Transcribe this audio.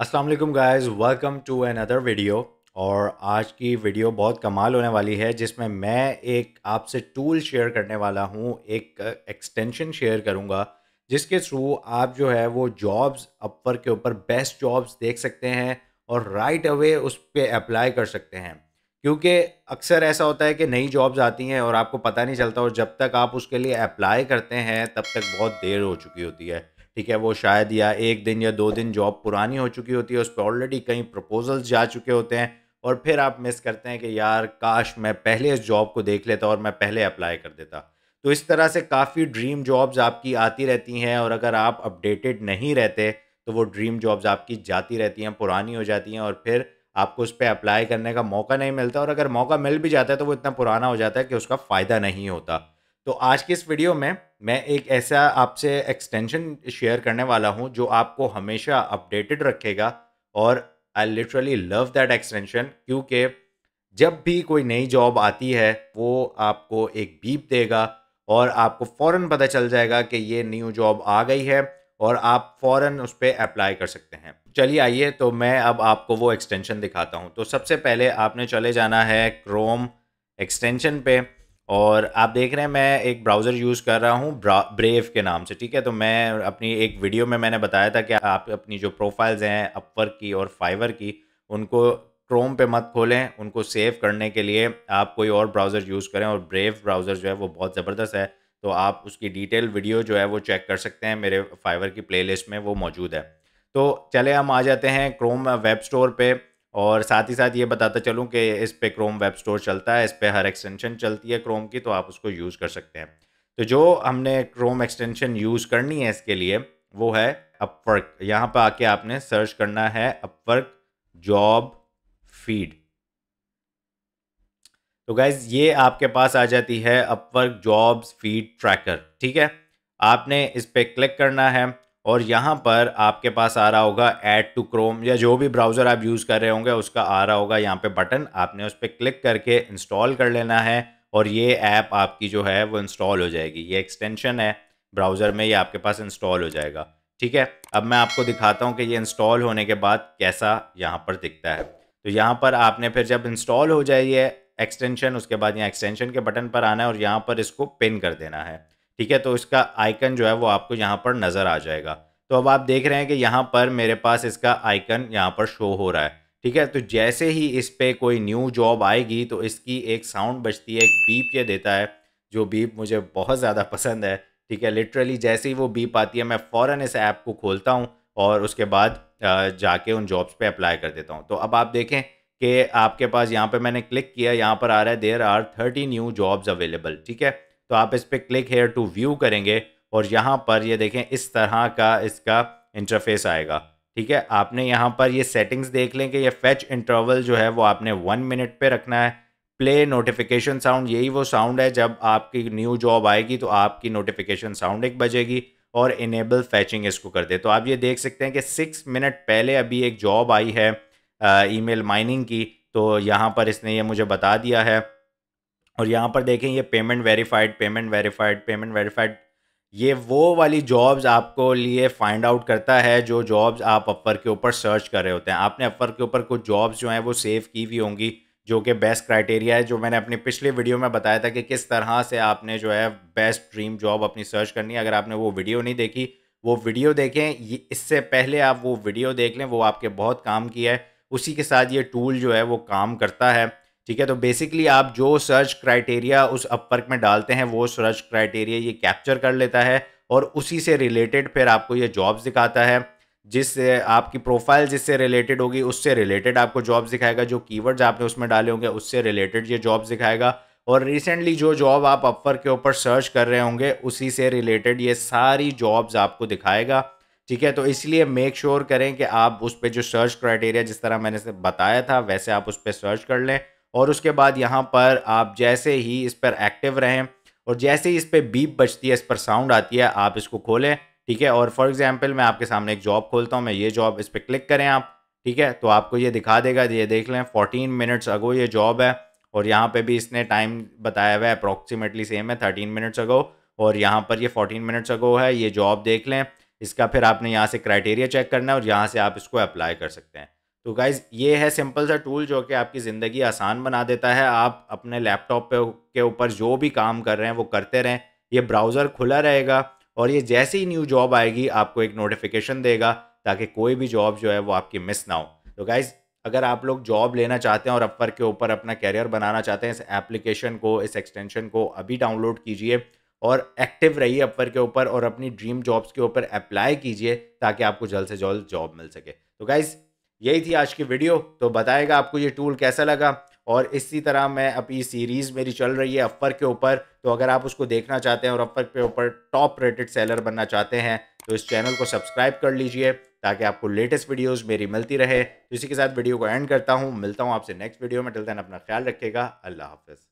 अस्सलाम वालेकुम guys welcome to another video और आज की वीडियो बहुत कमाल होने वाली है जिसमें मैं एक आपसे टूल शेयर करने वाला हूँ एक एक्सटेंशन शेयर करूँगा जिसके थ्रू आप जो है वो जॉब्स अपर के ऊपर बेस्ट जॉब्स देख सकते हैं और राइट अवे उस पर अप्लाई कर सकते हैं क्योंकि अक्सर ऐसा होता है कि नई जॉब्स आती हैं और आपको पता नहीं चलता और जब तक आप उसके लिए अप्लाई करते हैं तब तक बहुत देर हो चुकी होती है ठीक है वो शायद या एक दिन या दो दिन जॉब पुरानी हो चुकी होती है उस पर ऑलरेडी कई प्रपोजल्स जा चुके होते हैं और फिर आप मिस करते हैं कि यार काश मैं पहले इस जॉब को देख लेता और मैं पहले अप्लाई कर देता तो इस तरह से काफ़ी ड्रीम जॉब्स आपकी आती रहती हैं और अगर आप अपडेटेड नहीं रहते तो वो ड्रीम जॉब्स आपकी जाती रहती हैं पुरानी हो जाती हैं और फिर आपको उस पर अप्लाई करने का मौका नहीं मिलता और अगर मौका मिल भी जाता है तो वो इतना पुराना हो जाता है कि उसका फ़ायदा नहीं होता तो आज की इस वीडियो में मैं एक ऐसा आपसे एक्सटेंशन शेयर करने वाला हूँ जो आपको हमेशा अपडेटेड रखेगा और I literally love that extension क्योंकि जब भी कोई नई जॉब आती है वो आपको एक बीप देगा और आपको फ़ौर पता चल जाएगा कि ये न्यू जॉब आ गई है और आप फ़ौर उस पर अप्लाई कर सकते हैं चलिए आइए तो मैं अब आपको वो एक्सटेंशन दिखाता हूँ तो सबसे पहले आपने चले जाना है क्रोम एक्सटेंशन पे और आप देख रहे हैं मैं एक ब्राउज़र यूज़ कर रहा हूँ ब्रेव के नाम से ठीक है तो मैं अपनी एक वीडियो में मैंने बताया था कि आप अपनी जो प्रोफाइल्स हैं अपवर्क की और फाइवर की उनको क्रोम पे मत खोलें उनको सेव करने के लिए आप कोई और ब्राउज़र यूज़ करें और ब्रेव ब्राउज़र जो है वो बहुत ज़बरदस्त है तो आप उसकी डिटेल वीडियो जो है वो चेक कर सकते हैं मेरे फाइवर की प्ले में वो मौजूद है तो चले हम आ जाते हैं क्रोम वेब स्टोर पर और साथ ही साथ ये बताता चलूँ कि इस पर क्रोम वेब स्टोर चलता है इस पर हर एक्सटेंशन चलती है क्रोम की तो आप उसको यूज़ कर सकते हैं तो जो हमने क्रोम एक्सटेंशन यूज़ करनी है इसके लिए वो है अपवर्क यहाँ पर आके आपने सर्च करना है अपवर्क जॉब फीड तो गाइज ये आपके पास आ जाती है अपवर्क जॉब्स फीड ट्रैकर ठीक है आपने इस पर क्लिक करना है और यहाँ पर आपके पास आ रहा होगा ऐड टू क्रोम या जो भी ब्राउज़र आप यूज़ कर रहे होंगे उसका आ रहा होगा यहाँ पे बटन आपने उस पर क्लिक करके इंस्टॉल कर लेना है और ये ऐप आपकी जो है वो इंस्टॉल हो जाएगी ये एक्सटेंशन है ब्राउज़र में ये आपके पास इंस्टॉल हो जाएगा ठीक है अब मैं आपको दिखाता हूँ कि ये इंस्टॉल होने के बाद कैसा यहाँ पर दिखता है तो यहाँ पर आपने फिर जब इंस्टॉल हो जाए ये एक्सटेंशन उसके बाद यहाँ एक्सटेंशन के बटन पर आना है और यहाँ पर इसको पिन कर देना है ठीक है तो इसका आइकन जो है वो आपको यहाँ पर नज़र आ जाएगा तो अब आप देख रहे हैं कि यहाँ पर मेरे पास इसका आइकन यहाँ पर शो हो रहा है ठीक है तो जैसे ही इस पर कोई न्यू जॉब आएगी तो इसकी एक साउंड बजती है एक बीप ये देता है जो बीप मुझे बहुत ज़्यादा पसंद है ठीक है लिटरली जैसे ही वो बीप आती है मैं फ़ौर इस ऐप को खोलता हूँ और उसके बाद जाके उन जॉब्स पे अप्लाई कर देता हूँ तो अब आप देखें कि आपके पास यहाँ पे मैंने क्लिक किया यहाँ पर आ रहा है there are thirty new jobs available ठीक है तो आप इस पर क्लिक हेयर टू व्यू करेंगे और यहाँ पर ये देखें इस तरह का इसका इंटरफेस आएगा ठीक है आपने यहाँ पर ये सेटिंग्स देख लें कि ये फैच इंटरवल जो है वो आपने वन मिनट पे रखना है प्ले नोटिफिकेशन साउंड यही वो साउंड है जब आपकी न्यू जॉब आएगी तो आपकी नोटिफिकेशन साउंड एक बजेगी और इनेबल फैचिंग इसको कर दे तो आप ये देख सकते हैं कि सिक्स मिनट पहले अभी एक जॉब आई है ई माइनिंग की तो यहाँ पर इसने ये मुझे बता दिया है और यहाँ पर देखें ये payment verified payment verified payment verified ये वो वाली जॉब्स आपको लिए फाइंड आउट करता है जो जॉब्स आप अपर के ऊपर सर्च कर रहे होते हैं आपने अपर के ऊपर कुछ जॉब्स जो हैं वो सेव की हुई होंगी जो कि बेस्ट क्राइटेरिया है जो मैंने अपने पिछले वीडियो में बताया था कि किस तरह से आपने जो है बेस्ट ड्रीम जॉब अपनी सर्च करनी है अगर आपने वो वीडियो नहीं देखी वो वीडियो देखें इससे पहले आप वो वीडियो देख लें वो आपके बहुत काम किया है उसी के साथ ये टूल जो है वो काम करता है ठीक है तो बेसिकली आप जो सर्च क्राइटेरिया उस अपवर्क में डालते हैं वो सर्च क्राइटेरिया ये कैप्चर कर लेता है और उसी से रिलेटेड फिर आपको ये जॉब्स दिखाता है जिससे आपकी प्रोफाइल जिससे रिलेटेड होगी उससे रिलेटेड आपको जॉब्स दिखाएगा जो कीवर्ड्स आपने उसमें डाले होंगे उससे रिलेटेड ये जॉब्स दिखाएगा और रिसेंटली जो जॉब आप अपवर के ऊपर सर्च कर रहे होंगे उसी से रिलेटेड ये सारी जॉब्स आपको दिखाएगा ठीक है तो इसलिए मेक श्योर करें कि आप उस पर जो सर्च क्राइटेरिया जिस तरह मैंने से बताया था वैसे आप उस पर सर्च कर लें और उसके बाद यहाँ पर आप जैसे ही इस पर एक्टिव रहें और जैसे ही इस पर बीप बचती है इस पर साउंड आती है आप इसको खोलें ठीक है और फॉर एग्जाम्पल मैं आपके सामने एक जॉब खोलता हूँ मैं ये जॉब इस पर क्लिक करें आप ठीक है तो आपको ये दिखा देगा ये देख लें फोर्टीन मिनट्स अगो ये जॉब है और यहाँ पे भी इसने टाइम बताया हुआ है अप्रॉक्सीमेटली सेम है थर्टीन मिनट्स अगो और यहाँ पर ये फोर्टीन मिनट्स अगो है ये जॉब देख लें इसका फिर आपने यहाँ से क्राइटेरिया चेक करना है और यहाँ से आप इसको अप्लाई कर सकते हैं तो गाइज़ ये है सिंपल सा टूल जो कि आपकी ज़िंदगी आसान बना देता है आप अपने लैपटॉप पे के ऊपर जो भी काम कर रहे हैं वो करते रहें ये ब्राउज़र खुला रहेगा और ये जैसे ही न्यू जॉब आएगी आपको एक नोटिफिकेशन देगा ताकि कोई भी जॉब जो है वो आपकी मिस ना हो तो गाइज़ अगर आप लोग जॉब लेना चाहते हैं और अपर के ऊपर अपना कैरियर बनाना चाहते हैं इस एप्लीकेशन को इस एक्सटेंशन को अभी डाउनलोड कीजिए और एक्टिव रहिए अपर के ऊपर और अपनी ड्रीम जॉब्स के ऊपर अप्लाई कीजिए ताकि आपको जल्द से जल्द जॉब मिल सके तो गाइज़ यही थी आज की वीडियो तो बताएगा आपको ये टूल कैसा लगा और इसी तरह मैं अपनी सीरीज़ मेरी चल रही है अफर के ऊपर तो अगर आप उसको देखना चाहते हैं और अफर के ऊपर टॉप रेटेड सेलर बनना चाहते हैं तो इस चैनल को सब्सक्राइब कर लीजिए ताकि आपको लेटेस्ट वीडियोस मेरी मिलती रहे तो इसी के साथ वीडियो को एंड करता हूँ मिलता हूँ आपसे नेक्स्ट वीडियो में टिल देन अपना ख्याल रखिएगा अल्लाह हाफिज़